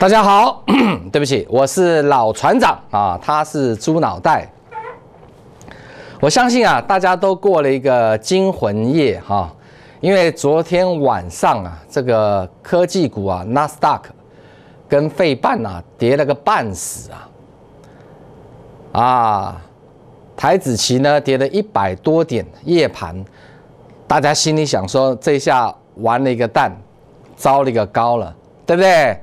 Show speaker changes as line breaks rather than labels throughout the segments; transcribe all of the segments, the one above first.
大家好，对不起，我是老船长啊，他是猪脑袋。我相信啊，大家都过了一个惊魂夜哈，因为昨天晚上啊，这个科技股啊，纳斯达克跟费半啊，跌了个半死啊，啊，台子期呢跌了一百多点，夜盘，大家心里想说，这下完了一个蛋，糟了一个高了，对不对？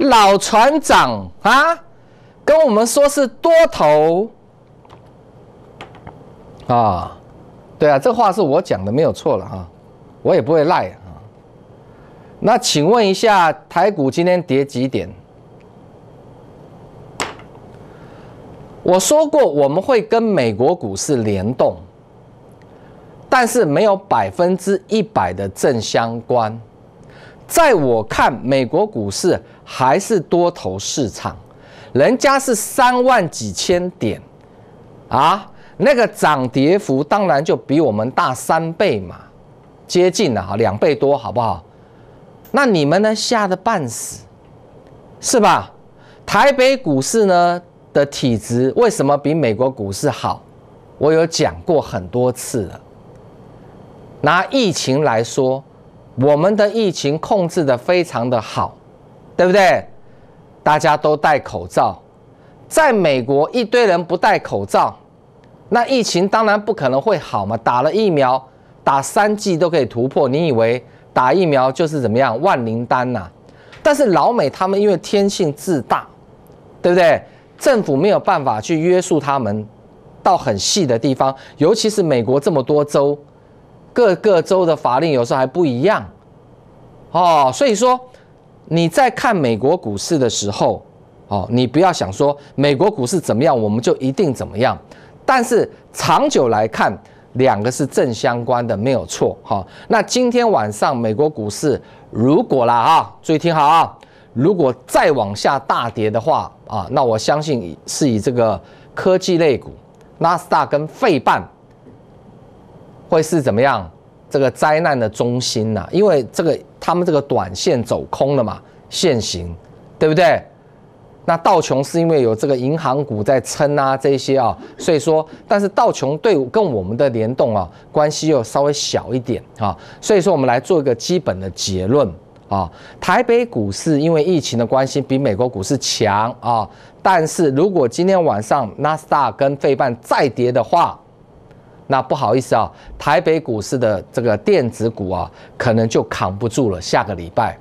老船长啊，跟我们说是多头啊，对啊，这话是我讲的，没有错了啊，我也不会赖啊。那请问一下，台股今天跌几点？我说过我们会跟美国股市联动，但是没有百分之一百的正相关。在我看，美国股市还是多头市场，人家是三万几千点，啊，那个涨跌幅当然就比我们大三倍嘛，接近了哈，两倍多，好不好？那你们呢，吓得半死，是吧？台北股市呢的体质为什么比美国股市好？我有讲过很多次了，拿疫情来说。我们的疫情控制的非常的好，对不对？大家都戴口罩。在美国，一堆人不戴口罩，那疫情当然不可能会好嘛。打了疫苗，打三剂都可以突破。你以为打疫苗就是怎么样万灵丹呐？但是老美他们因为天性自大，对不对？政府没有办法去约束他们到很细的地方，尤其是美国这么多州。各个州的法令有时候还不一样，哦，所以说你在看美国股市的时候，哦，你不要想说美国股市怎么样，我们就一定怎么样。但是长久来看，两个是正相关的，没有错哈。那今天晚上美国股市如果啦啊，注意听好啊，如果再往下大跌的话啊，那我相信是以这个科技类股纳斯达跟费半。会是怎么样？这个灾难的中心呐，因为这个他们这个短线走空了嘛，现行，对不对？那道琼是因为有这个银行股在撑啊，这些啊，所以说，但是道琼对跟我们的联动啊，关系又稍微小一点啊，所以说我们来做一个基本的结论啊，台北股市因为疫情的关系比美国股市强啊，但是如果今天晚上纳斯达跟费半再跌的话。那不好意思啊，台北股市的这个电子股啊，可能就扛不住了。下个礼拜，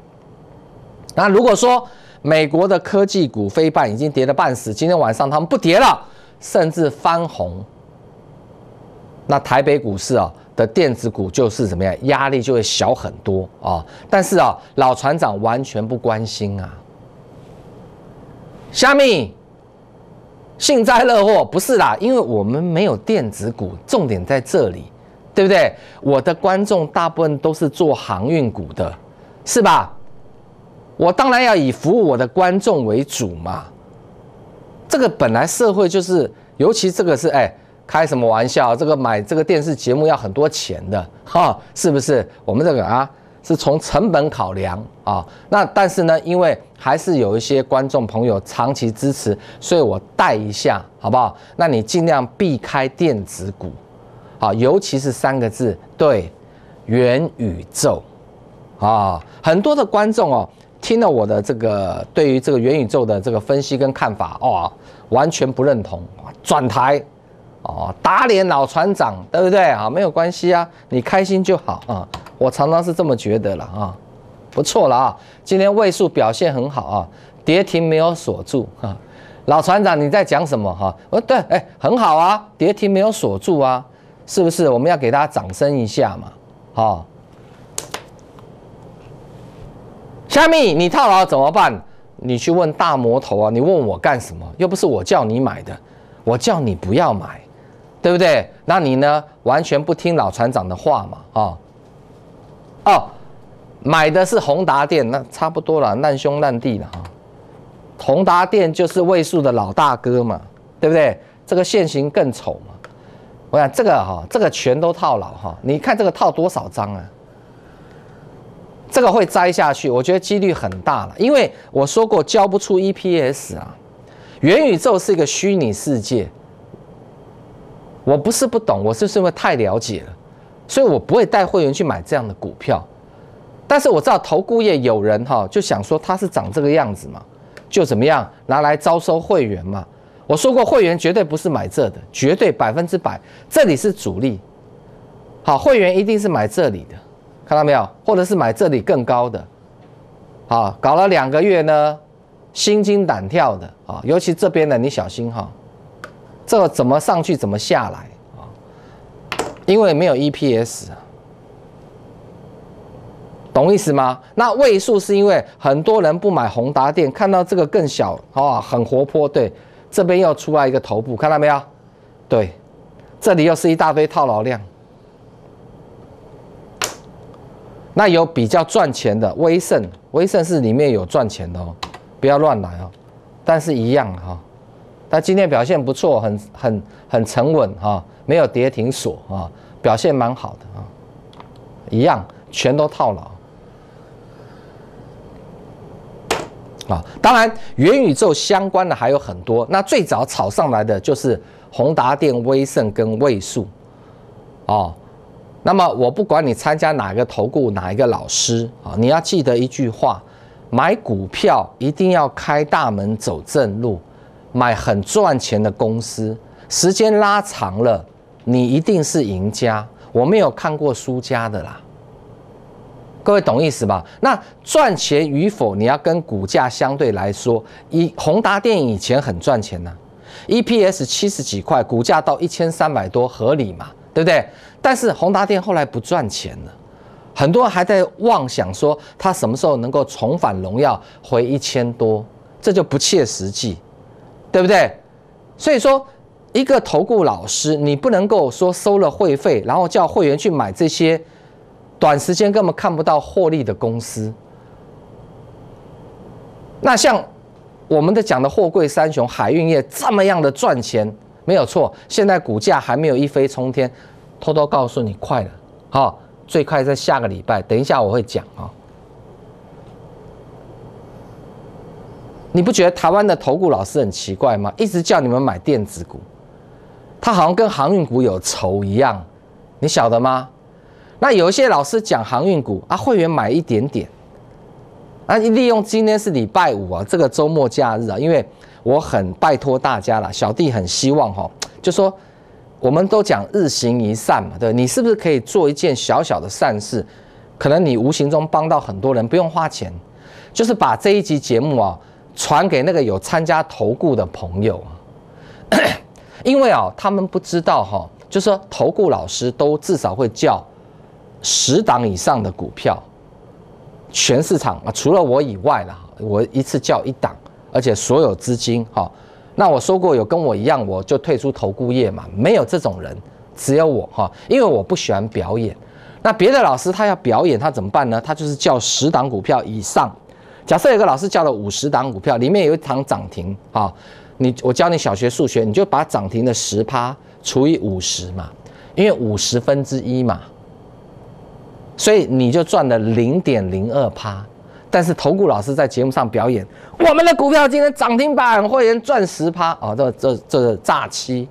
那如果说美国的科技股飞半已经跌了半死，今天晚上他们不跌了，甚至翻红，那台北股市啊的电子股就是怎么样，压力就会小很多啊。但是啊，老船长完全不关心啊。虾米。幸灾乐祸不是啦，因为我们没有电子股，重点在这里，对不对？我的观众大部分都是做航运股的，是吧？我当然要以服务我的观众为主嘛。这个本来社会就是，尤其这个是，哎，开什么玩笑？这个买这个电视节目要很多钱的，哈，是不是？我们这个啊。是从成本考量啊，那但是呢，因为还是有一些观众朋友长期支持，所以我带一下好不好？那你尽量避开电子股，好，尤其是三个字，对，元宇宙，啊，很多的观众哦，听了我的这个对于这个元宇宙的这个分析跟看法哦，完全不认同，转台。哦，打脸老船长，对不对啊？没有关系啊，你开心就好啊。我常常是这么觉得了啊，不错了啊。今天位数表现很好啊，跌停没有锁住啊。老船长，你在讲什么哈？哦，对，哎，很好啊，跌停没有锁住啊，是不是？我们要给大家掌声一下嘛。好，虾米，你套牢怎么办？你去问大魔头啊，你问我干什么？又不是我叫你买的，我叫你不要买。对不对？那你呢？完全不听老船长的话嘛？啊，哦，买的是宏达电，那差不多了，难兄难弟了哈。宏达电就是位数的老大哥嘛，对不对？这个现形更丑嘛。我想这个哈，这个全都套牢哈。你看这个套多少张啊？这个会摘下去，我觉得几率很大了，因为我说过交不出 EPS 啊，元宇宙是一个虚拟世界。我不是不懂，我是因为太了解了，所以我不会带会员去买这样的股票。但是我知道投顾业有人哈，就想说他是长这个样子嘛，就怎么样拿来招收会员嘛。我说过，会员绝对不是买这的，绝对百分之百这里是主力。好，会员一定是买这里的，看到没有？或者是买这里更高的。好，搞了两个月呢，心惊胆跳的啊，尤其这边呢，你小心哈。这个怎么上去，怎么下来啊？因为没有 EPS，懂意思吗？那位数是因为很多人不买宏达电，看到这个更小啊，很活泼。对，这边又出来一个头部，看到没有？对，这里又是一大堆套牢量。那有比较赚钱的威盛，威盛是里面有赚钱的哦，不要乱来哦。但是一样哈。它今天表现不错，很很很沉稳哈，没有跌停锁啊，表现蛮好的啊，一样全都套牢。啊。当然，元宇宙相关的还有很多。那最早炒上来的就是宏达电、威盛跟位数哦。那么我不管你参加哪个投顾、哪一个老师啊，你要记得一句话：买股票一定要开大门走正路。买很赚钱的公司，时间拉长了，你一定是赢家。我没有看过输家的啦。各位懂意思吧？那赚钱与否，你要跟股价相对来说。以宏达电影以前很赚钱呢，EPS 七十几块，股价到一千三百多，合理嘛？对不对？但是宏达电后来不赚钱了，很多人还在妄想说他什么时候能够重返荣耀，回一千多，这就不切实际。对不对？所以说，一个投顾老师，你不能够说收了会费，然后叫会员去买这些短时间根本看不到获利的公司。那像我们的讲的货柜三雄海运业这么样的赚钱，没有错。现在股价还没有一飞冲天，偷偷告诉你，快了，好，最快在下个礼拜。等一下我会讲啊。你不觉得台湾的投顾老师很奇怪吗？一直叫你们买电子股，他好像跟航运股有仇一样，你晓得吗？那有一些老师讲航运股啊，会员买一点点，啊，利用今天是礼拜五啊，这个周末假日啊，因为我很拜托大家了，小弟很希望哈，就说我们都讲日行一善嘛，对，你是不是可以做一件小小的善事？可能你无形中帮到很多人，不用花钱，就是把这一集节目啊。传给那个有参加投顾的朋友 因为啊，他们不知道哈，就是说投顾老师都至少会叫十档以上的股票，全市场啊，除了我以外啦，我一次叫一档，而且所有资金哈。那我说过有跟我一样，我就退出投顾业嘛，没有这种人，只有我哈，因为我不喜欢表演。那别的老师他要表演，他怎么办呢？他就是叫十档股票以上。假设有个老师教了五十档股票，里面有一档涨停，好，你我教你小学数学，你就把涨停的十趴除以五十嘛，因为五十分之一嘛，所以你就赚了零点零二趴。但是投顾老师在节目上表演，我们的股票今天涨停板，会员赚十趴，哦，这这这诈欺，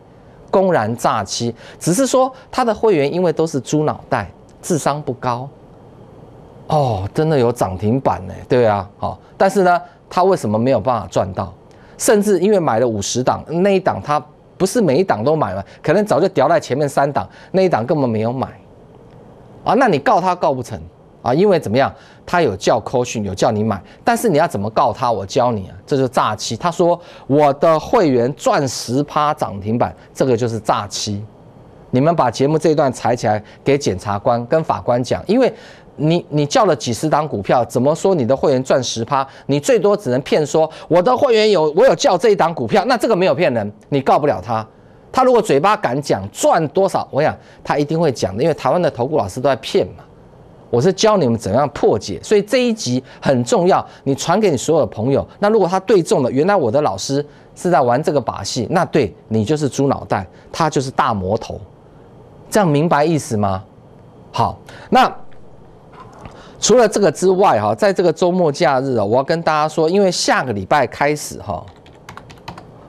公然诈欺，只是说他的会员因为都是猪脑袋，智商不高。哦，真的有涨停板呢，对啊，好，但是呢，他为什么没有办法赚到？甚至因为买了五十档那一档，他不是每一档都买了，可能早就掉在前面三档那一档根本没有买，啊，那你告他告不成啊，因为怎么样，他有叫 call 有叫你买，但是你要怎么告他？我教你啊，这就诈欺。他说我的会员赚十趴涨停板，这个就是诈欺。你们把节目这一段裁起来，给检察官跟法官讲，因为你你叫了几十档股票，怎么说你的会员赚十趴？你最多只能骗说我的会员有我有叫这一档股票，那这个没有骗人，你告不了他。他如果嘴巴敢讲赚多少，我想他一定会讲的，因为台湾的投顾老师都在骗嘛。我是教你们怎样破解，所以这一集很重要，你传给你所有的朋友。那如果他对中了，原来我的老师是在玩这个把戏，那对你就是猪脑袋，他就是大魔头。这样明白意思吗？好，那除了这个之外，哈，在这个周末假日啊，我要跟大家说，因为下个礼拜开始哈，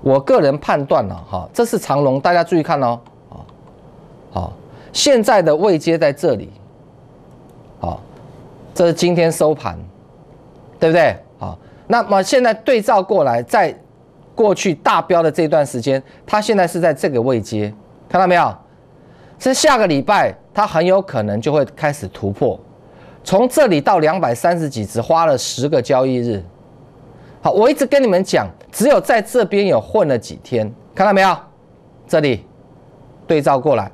我个人判断了哈，这是长龙，大家注意看哦，好，现在的位接在这里，好，这是今天收盘，对不对？好，那么现在对照过来，在过去大标的这段时间，它现在是在这个位接，看到没有？是下个礼拜，它很有可能就会开始突破。从这里到两百三十几，只花了十个交易日。好，我一直跟你们讲，只有在这边有混了几天，看到没有？这里对照过来，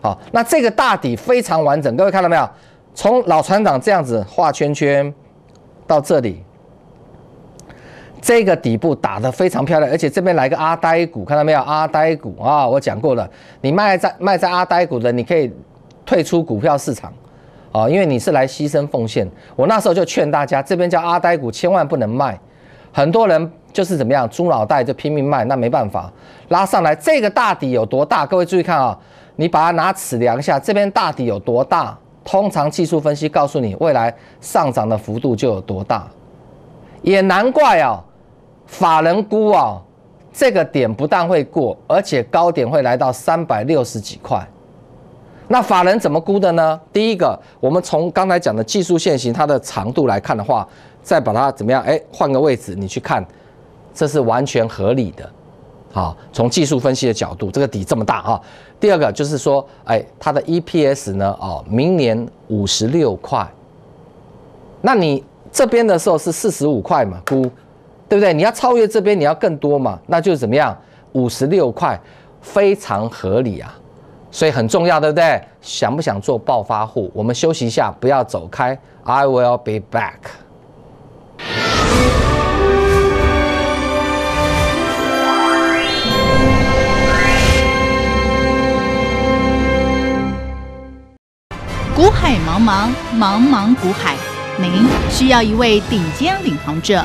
好，那这个大底非常完整，各位看到没有？从老船长这样子画圈圈到这里。这个底部打得非常漂亮，而且这边来个阿呆股，看到没有？阿呆股啊，我讲过了，你卖在卖在阿呆股的，你可以退出股票市场啊，因为你是来牺牲奉献。我那时候就劝大家，这边叫阿呆股，千万不能卖。很多人就是怎么样，猪脑袋就拼命卖，那没办法。拉上来，这个大底有多大？各位注意看啊，你把它拿尺量一下，这边大底有多大？通常技术分析告诉你，未来上涨的幅度就有多大。也难怪啊。法人估啊，这个点不但会过，而且高点会来到三百六十几块。那法人怎么估的呢？第一个，我们从刚才讲的技术线型，它的长度来看的话，再把它怎么样？哎，换个位置你去看，这是完全合理的。好，从技术分析的角度，这个底这么大啊。第二个就是说，哎，它的 EPS 呢？哦，明年五十六块。那你这边的时候是四十五块嘛？估。对不对？你要超越这边，你要更多嘛？那就怎么样？五十六块非常合理啊，所以很重要，对不对？想不想做暴发户？我们休息一下，不要走开。I will be back。
古海茫茫，茫茫古海，您需要一位顶尖领航者。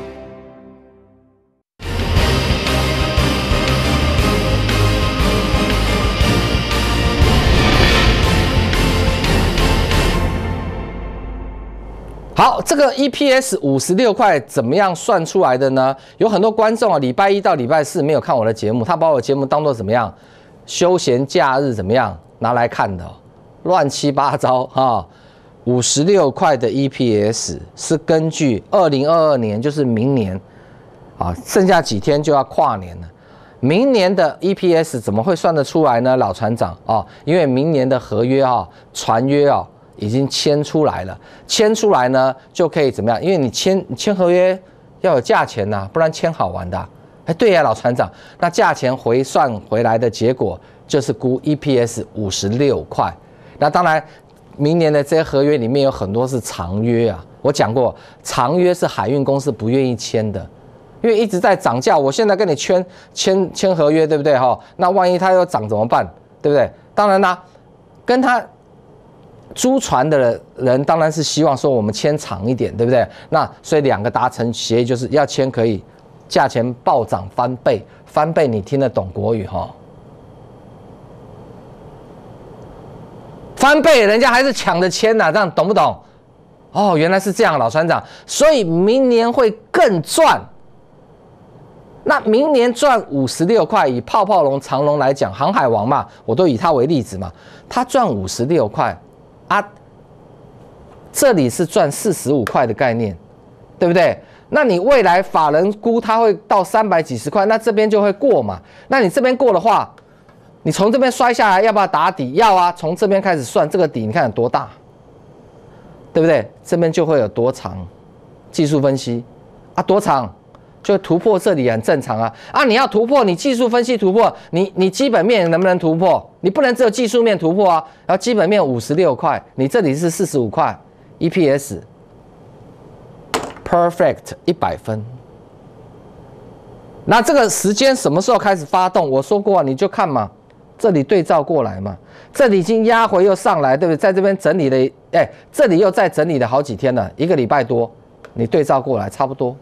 好，这个 EPS 五十六块怎么样算出来的呢？有很多观众啊，礼拜一到礼拜四没有看我的节目，他把我节目当做怎么样休闲假日怎么样拿来看的，乱七八糟啊！五十六块的 EPS 是根据二零二二年，就是明年啊，剩下几天就要跨年了。明年的 EPS 怎么会算得出来呢，老船长啊？因为明年的合约啊，船约啊。已经签出来了，签出来呢就可以怎么样？因为你签签合约要有价钱呐，不然签好玩的。哎，对呀，老船长，那价钱回算回来的结果就是估 EPS 五十六块。那当然，明年的这些合约里面有很多是长约啊，我讲过，长约是海运公司不愿意签的，因为一直在涨价。我现在跟你签签签合约，对不对哈？那万一它要涨怎么办？对不对？当然啦，跟他。租船的人当然是希望说我们签长一点，对不对？那所以两个达成协议就是要签，可以价钱暴涨翻倍，翻倍你听得懂国语哈？翻倍人家还是抢着签呐，这样懂不懂？哦，原来是这样，老船长，所以明年会更赚。那明年赚五十六块，以泡泡龙、长龙来讲，航海王嘛，我都以它为例子嘛，它赚五十六块。啊，这里是赚四十五块的概念，对不对？那你未来法人估它会到三百几十块，那这边就会过嘛？那你这边过的话，你从这边摔下来要不要打底？要啊，从这边开始算这个底，你看有多大，对不对？这边就会有多长，技术分析啊，多长？就突破这里很正常啊！啊，你要突破，你技术分析突破，你你基本面能不能突破？你不能只有技术面突破啊！然后基本面五十六块，你这里是四十五块，EPS perfect 一百分。那这个时间什么时候开始发动？我说过，你就看嘛，这里对照过来嘛，这里已经压回又上来，对不对？在这边整理了，哎，这里又再整理了好几天了，一个礼拜多，你对照过来差不多。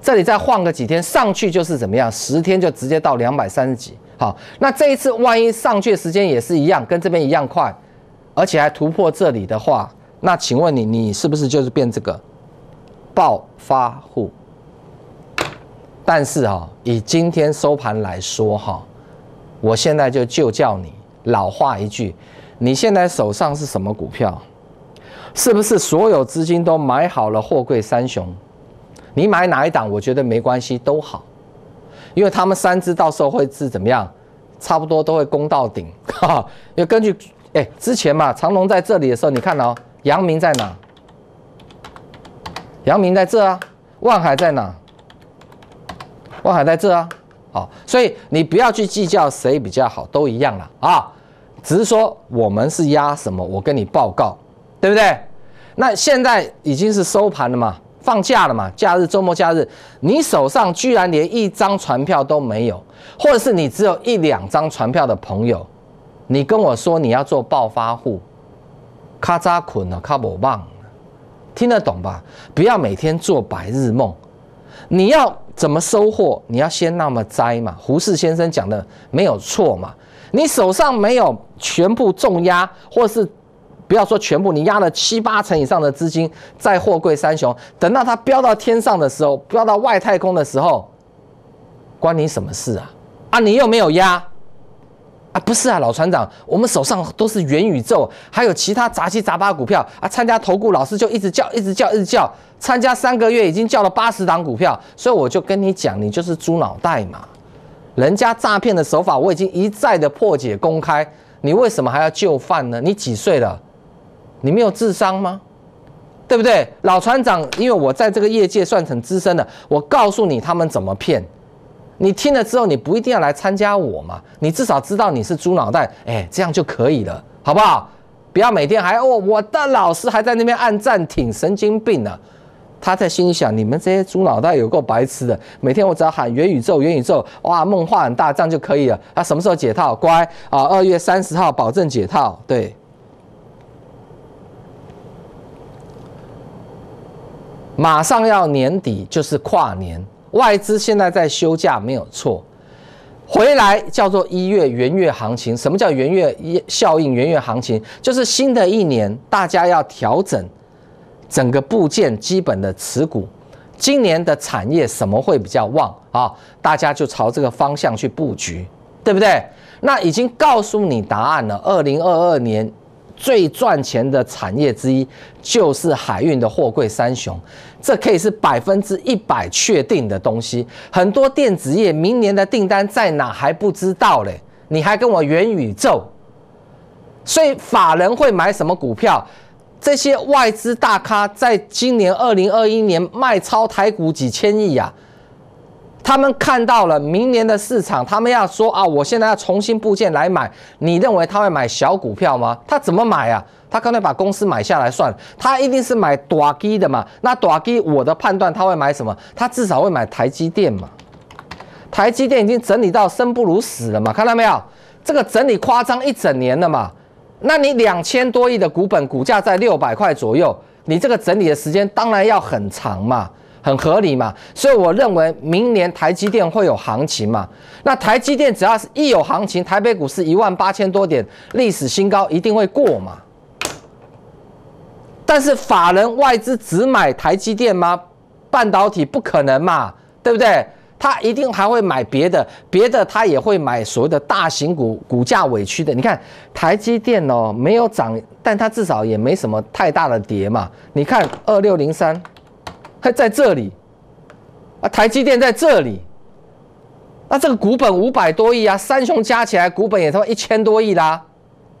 这里再晃个几天上去就是怎么样？十天就直接到两百三十几。好，那这一次万一上去时间也是一样，跟这边一样快，而且还突破这里的话，那请问你，你是不是就是变这个暴发户？但是哈，以今天收盘来说哈，我现在就就叫你老话一句，你现在手上是什么股票？是不是所有资金都买好了货柜三雄？你买哪一档，我觉得没关系，都好，因为他们三只到时候会是怎么样，差不多都会攻到顶。因为根据哎之前嘛，长龙在这里的时候，你看哦，阳明在哪？阳明在这啊，万海在哪？万海在这啊，好，所以你不要去计较谁比较好，都一样了啊，只是说我们是压什么，我跟你报告，对不对？那现在已经是收盘了嘛。放假了嘛？假日、周末假日，你手上居然连一张船票都没有，或者是你只有一两张船票的朋友，你跟我说你要做暴发户，咔扎捆了，咔不棒，听得懂吧？不要每天做白日梦，你要怎么收获？你要先那么栽嘛？胡适先生讲的没有错嘛？你手上没有全部重压，或是？不要说全部，你压了七八成以上的资金在货柜三雄，等到它飙到天上的时候，飙到外太空的时候，关你什么事啊？啊，你又没有压啊？不是啊，老船长，我们手上都是元宇宙，还有其他杂七杂八股票啊。参加投顾老师就一直叫，一直叫，一直叫。参加三个月已经叫了八十档股票，所以我就跟你讲，你就是猪脑袋嘛。人家诈骗的手法我已经一再的破解公开，你为什么还要就范呢？你几岁了？你没有智商吗？对不对？老船长，因为我在这个业界算很资深的，我告诉你他们怎么骗，你听了之后你不一定要来参加我嘛，你至少知道你是猪脑袋，哎，这样就可以了，好不好？不要每天还哦，我的老师还在那边按暂停，神经病呢！他在心里想，你们这些猪脑袋有够白痴的，每天我只要喊元宇宙，元宇宙，哇，梦幻大仗就可以了。他什么时候解套？乖啊，二月三十号保证解套，对。马上要年底，就是跨年，外资现在在休假没有错，回来叫做一月元月行情。什么叫元月效效应？元月行情就是新的一年，大家要调整整个部件基本的持股。今年的产业什么会比较旺啊？大家就朝这个方向去布局，对不对？那已经告诉你答案了，二零二二年。最赚钱的产业之一就是海运的货柜三雄，这可以是百分之一百确定的东西。很多电子业明年的订单在哪还不知道嘞，你还跟我元宇宙？所以法人会买什么股票？这些外资大咖在今年二零二一年卖超台股几千亿呀？他们看到了明年的市场，他们要说啊，我现在要重新布件来买。你认为他会买小股票吗？他怎么买啊？他刚才把公司买下来算了。他一定是买短基的嘛？那短基，我的判断他会买什么？他至少会买台积电嘛？台积电已经整理到生不如死了嘛？看到没有？这个整理夸张一整年了嘛？那你两千多亿的股本，股价在六百块左右，你这个整理的时间当然要很长嘛。很合理嘛，所以我认为明年台积电会有行情嘛。那台积电只要是一有行情，台北股市一万八千多点历史新高一定会过嘛。但是法人外资只买台积电吗？半导体不可能嘛，对不对？他一定还会买别的，别的他也会买所谓的大型股，股价委屈的。你看台积电哦，没有涨，但它至少也没什么太大的跌嘛。你看二六零三。还在这里，啊，台积电在这里，那这个股本五百多亿啊，三雄加起来股本也他妈一千多亿啦，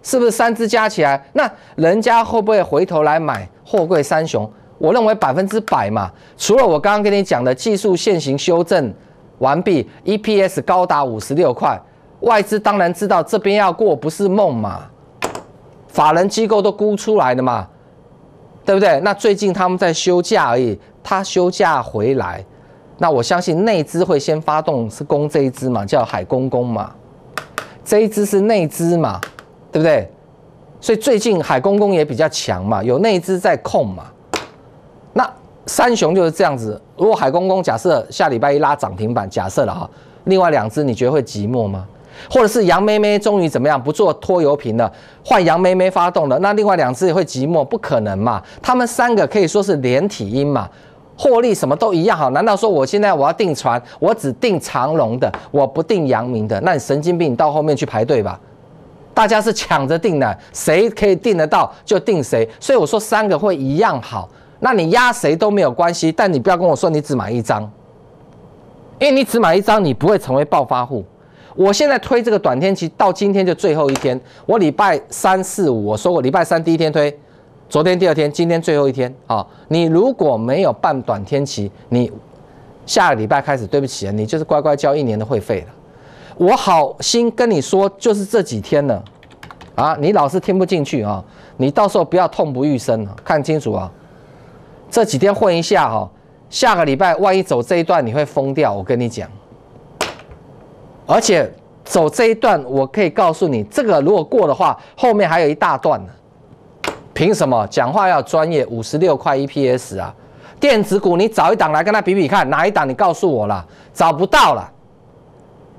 是不是？三只加起来，那人家会不会回头来买货柜三雄？我认为百分之百嘛，除了我刚刚跟你讲的技术现行修正完毕，EPS 高达五十六块，外资当然知道这边要过不是梦嘛，法人机构都估出来的嘛，对不对？那最近他们在休假而已。他休假回来，那我相信内资会先发动，是攻这一支嘛，叫海公公嘛，这一支是内资嘛，对不对？所以最近海公公也比较强嘛，有内资在控嘛。那三雄就是这样子，如果海公公假设下礼拜一拉涨停板，假设了哈，另外两只你觉得会寂寞吗？或者是杨妹妹终于怎么样，不做拖油瓶了，换杨妹妹发动了，那另外两只也会寂寞？不可能嘛，他们三个可以说是连体婴嘛。获利什么都一样好，难道说我现在我要订船，我只订长隆的，我不订阳明的？那你神经病，到后面去排队吧。大家是抢着订的，谁可以订得到就订谁。所以我说三个会一样好，那你压谁都没有关系。但你不要跟我说你只买一张，因为你只买一张，你不会成为暴发户。我现在推这个短天期到今天就最后一天，我礼拜三四五我说过，礼拜三第一天推。昨天、第二天、今天最后一天啊！你如果没有办短天期，你下个礼拜开始，对不起啊，你就是乖乖交一年的会费了。我好心跟你说，就是这几天了啊！你老是听不进去啊！你到时候不要痛不欲生了，看清楚啊！这几天混一下哈，下个礼拜万一走这一段，你会疯掉，我跟你讲。而且走这一段，我可以告诉你，这个如果过的话，后面还有一大段呢。凭什么讲话要专业？五十六块一 PS 啊！电子股你找一档来跟他比比看，哪一档你告诉我了？找不到了。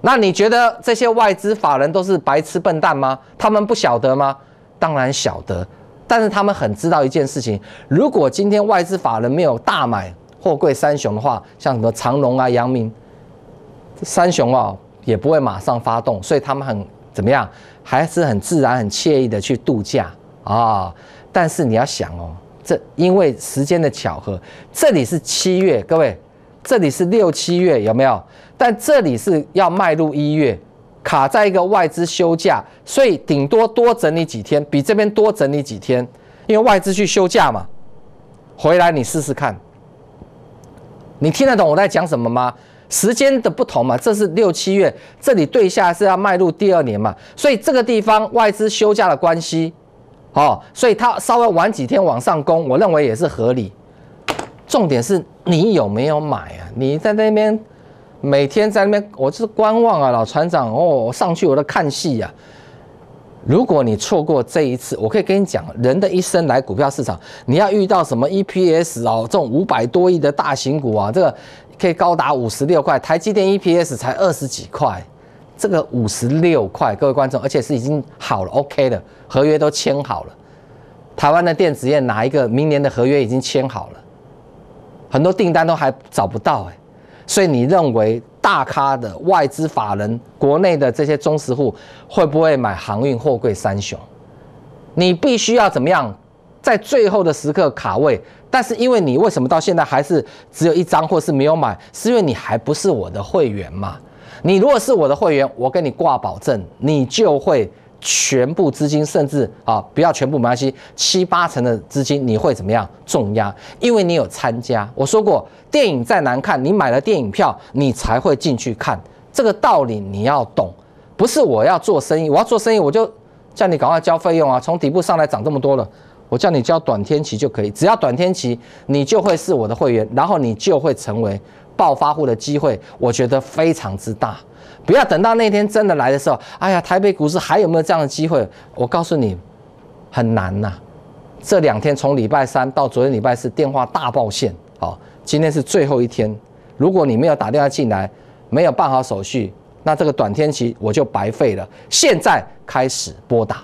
那你觉得这些外资法人都是白痴笨蛋吗？他们不晓得吗？当然晓得，但是他们很知道一件事情：如果今天外资法人没有大买货柜三雄的话，像什么长隆啊、阳明三雄啊，也不会马上发动。所以他们很怎么样？还是很自然、很惬意的去度假啊。但是你要想哦，这因为时间的巧合，这里是七月，各位，这里是六七月有没有？但这里是要迈入一月，卡在一个外资休假，所以顶多多整理几天，比这边多整理几天，因为外资去休假嘛，回来你试试看，你听得懂我在讲什么吗？时间的不同嘛，这是六七月，这里对下是要迈入第二年嘛，所以这个地方外资休假的关系。哦，所以它稍微晚几天往上攻，我认为也是合理。重点是你有没有买啊？你在那边每天在那边，我是观望啊，老船长哦，上去我都看戏呀。如果你错过这一次，我可以跟你讲，人的一生来股票市场，你要遇到什么 EPS 哦，这种五百多亿的大型股啊，这个可以高达五十六块，台积电 EPS 才二十几块。这个五十六块，各位观众，而且是已经好了，OK 的，合约都签好了。台湾的电子业哪一个明年的合约已经签好了？很多订单都还找不到哎，所以你认为大咖的外资法人、国内的这些中实户会不会买航运货柜三雄？你必须要怎么样在最后的时刻卡位？但是因为你为什么到现在还是只有一张或是没有买？是因为你还不是我的会员嘛？你如果是我的会员，我跟你挂保证，你就会全部资金，甚至啊，不要全部没关系，七八成的资金你会怎么样重压？因为你有参加。我说过，电影再难看，你买了电影票，你才会进去看。这个道理你要懂。不是我要做生意，我要做生意，我就叫你赶快交费用啊！从底部上来涨这么多了，我叫你交短天期就可以。只要短天期，你就会是我的会员，然后你就会成为。暴发户的机会，我觉得非常之大。不要等到那天真的来的时候，哎呀，台北股市还有没有这样的机会？我告诉你，很难呐。这两天从礼拜三到昨天礼拜四，电话大爆线。好，今天是最后一天。如果你没有打电话进来，没有办好手续，那这个短天期我就白费了。现在开始拨打。